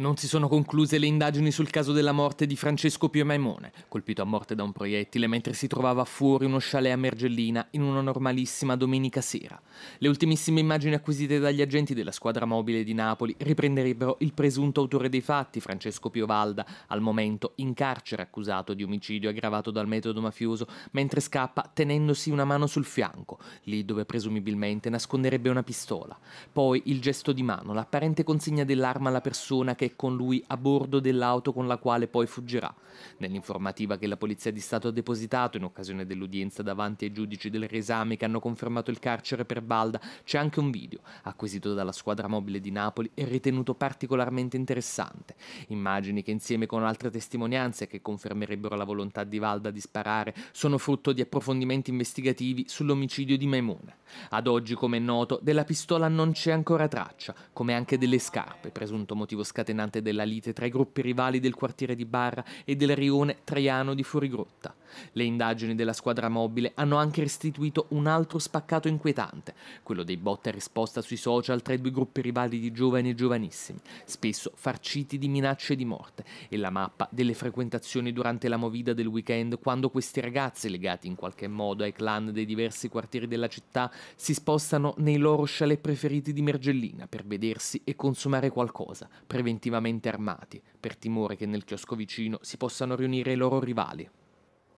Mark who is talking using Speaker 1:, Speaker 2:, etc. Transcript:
Speaker 1: Non si sono concluse le indagini sul caso della morte di Francesco Pio Maimone, colpito a morte da un proiettile mentre si trovava fuori uno chalet a Mergellina in una normalissima domenica sera. Le ultimissime immagini acquisite dagli agenti della squadra mobile di Napoli riprenderebbero il presunto autore dei fatti, Francesco Pio Valda, al momento in carcere accusato di omicidio aggravato dal metodo mafioso, mentre scappa tenendosi una mano sul fianco, lì dove presumibilmente nasconderebbe una pistola. Poi il gesto di mano, l'apparente consegna dell'arma alla persona che con lui a bordo dell'auto con la quale poi fuggirà. Nell'informativa che la Polizia di Stato ha depositato in occasione dell'udienza davanti ai giudici del riesame che hanno confermato il carcere per Balda c'è anche un video, acquisito dalla squadra mobile di Napoli e ritenuto particolarmente interessante. Immagini che insieme con altre testimonianze che confermerebbero la volontà di Valda di sparare sono frutto di approfondimenti investigativi sull'omicidio di Maimone. Ad oggi, come è noto, della pistola non c'è ancora traccia, come anche delle scarpe, presunto motivo scatenato scatenante della lite tra i gruppi rivali del quartiere di Barra e del rione Traiano di Fuorigrotta. Le indagini della squadra mobile hanno anche restituito un altro spaccato inquietante, quello dei botte a risposta sui social tra i due gruppi rivali di giovani e giovanissimi, spesso farciti di minacce di morte, e la mappa delle frequentazioni durante la movida del weekend quando questi ragazzi, legati in qualche modo ai clan dei diversi quartieri della città, si spostano nei loro chalet preferiti di Mergellina per vedersi e consumare qualcosa, preventivamente attivamente armati, per timore che nel chiosco vicino si possano riunire i loro rivali.